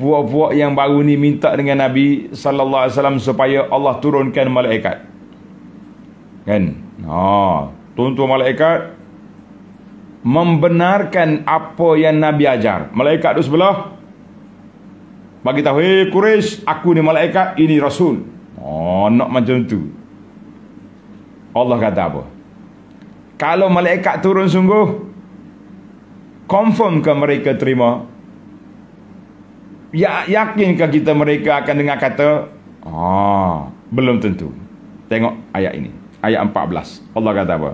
puak-puak yang baru ni minta dengan Nabi sallallahu alaihi wasallam supaya Allah turunkan malaikat. Kan? Ha, tuntut malaikat membenarkan apa yang Nabi ajar. Malaikat tu sebelah bagi tahu, "Hei eh, Quraisy, aku ni malaikat, ini rasul." Oh, nak macam tu. Allah kata apa? Kalau malaikat turun sungguh, confirm ke mereka terima Ya, yakinkah kita mereka akan dengar kata? Ah, belum tentu. Tengok ayat ini. Ayat 14. Allah kata apa?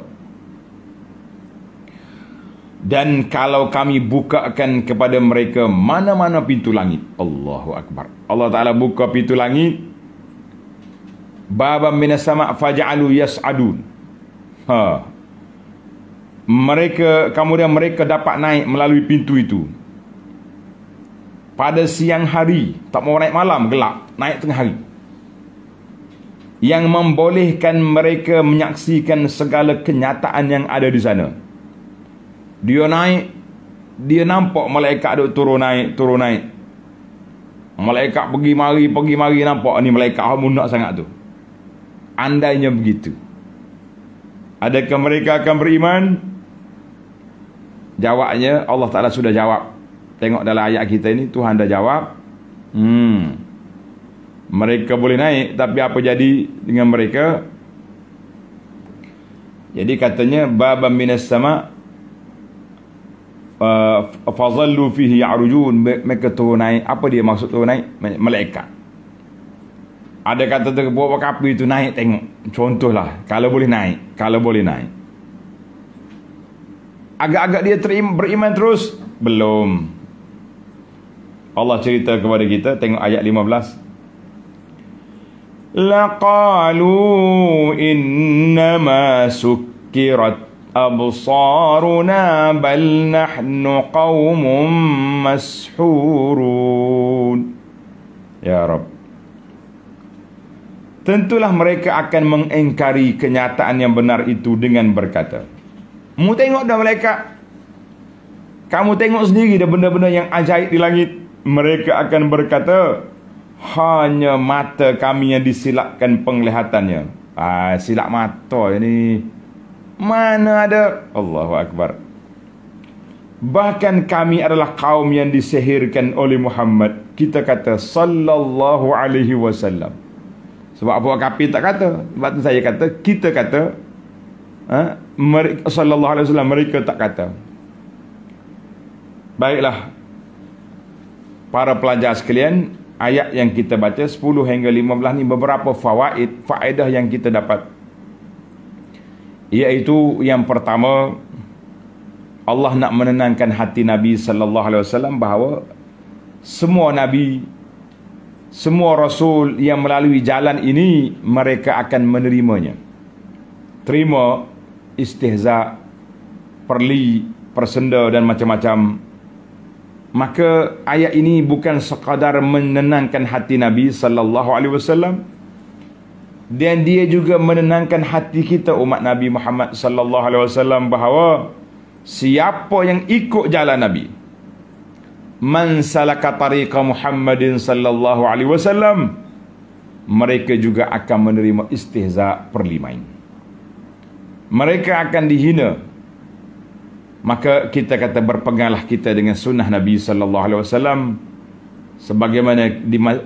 Dan kalau kami bukakan kepada mereka mana-mana pintu langit. Allahu Akbar. Allah Ta'ala buka pintu langit. Baba minas sama' faja'alu yas'adun. Ha. Mereka, kemudian mereka dapat naik melalui pintu itu pada siang hari tak mau naik malam gelap naik tengah hari yang membolehkan mereka menyaksikan segala kenyataan yang ada di sana dia naik dia nampak malaikat duk turun naik turun naik malaikat pergi mari pergi mari nampak ni malaikat hamun nak sangat tu andainya begitu adakah mereka akan beriman jawabnya Allah Taala sudah jawab Tengok dalam ayat kita ini Tuhan dah jawab hmm, Mereka boleh naik Tapi apa jadi dengan mereka Jadi katanya Baban minas sama eh, Fazallu fihi ya'rujun Mereka turun naik Apa dia maksud turun naik Meleka. ada kata tu buat apa kapi tu naik tengok. Contohlah, kalau boleh naik, kalau boleh naik. Agak-agak dia terim, beriman terus? Belum. Allah cerita kepada kita tengok ayat 15 laqalu innama sukkirat absaruna bal nahnu qaumun mashurun ya rab tentulah mereka akan mengingkari kenyataan yang benar itu dengan berkata mu tengok dah mereka kamu tengok sendiri dah benda-benda yang ajaib di langit mereka akan berkata hanya mata kami yang disilapkan penglihatannya ah silap mata ini mana ada Allahu akbar bahkan kami adalah kaum yang disihirkan oleh Muhammad kita kata sallallahu alaihi wasallam sebab apa kapi tak kata sebab tu saya kata kita kata ha? Ah, mereka, sallallahu alaihi wasallam mereka tak kata baiklah para pelajar sekalian ayat yang kita baca 10 hingga 15 ni beberapa fawaid faedah yang kita dapat iaitu yang pertama Allah nak menenangkan hati Nabi sallallahu alaihi wasallam bahawa semua nabi semua rasul yang melalui jalan ini mereka akan menerimanya terima istihza perli persenda dan macam-macam maka ayat ini bukan sekadar menenangkan hati Nabi sallallahu alaihi wasallam dan dia juga menenangkan hati kita umat Nabi Muhammad sallallahu alaihi wasallam bahawa siapa yang ikut jalan Nabi man salaka tariqa Muhammadin sallallahu alaihi wasallam mereka juga akan menerima istihza perlimain mereka akan dihina maka kita kata berpegalah kita dengan sunnah Nabi sallallahu alaihi wasallam sebagaimana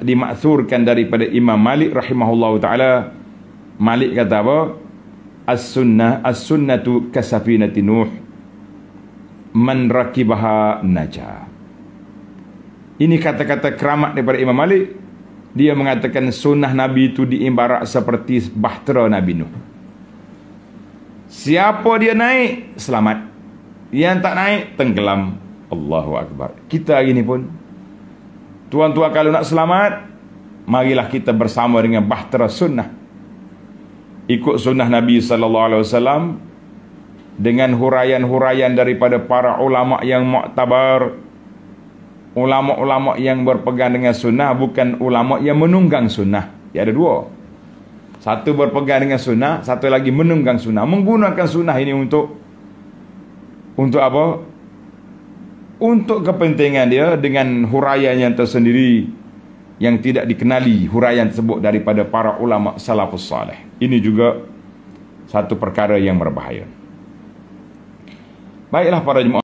dimaksurkan daripada Imam Malik rahimahullahu taala Malik kata apa as-sunnah as-sunnatu kasafinati nuh man rakibaha naja ini kata-kata keramat daripada Imam Malik dia mengatakan sunnah Nabi itu diimbarak seperti bahtera Nabi Nuh siapa dia naik selamat yang tak naik tenggelam Allahu Akbar Kita hari ni pun Tuan-tuan kalau nak selamat Marilah kita bersama dengan bahtera sunnah Ikut sunnah Nabi SAW Dengan huraian-huraian daripada para ulama' yang maktabar Ulama'-ulama' yang berpegang dengan sunnah Bukan ulama' yang menunggang sunnah Dia ada dua Satu berpegang dengan sunnah Satu lagi menunggang sunnah Menggunakan sunnah ini untuk untuk apa? Untuk kepentingan dia dengan huraian yang tersendiri yang tidak dikenali huraian tersebut daripada para ulama salafus saleh. Ini juga satu perkara yang berbahaya. Baiklah para jemaah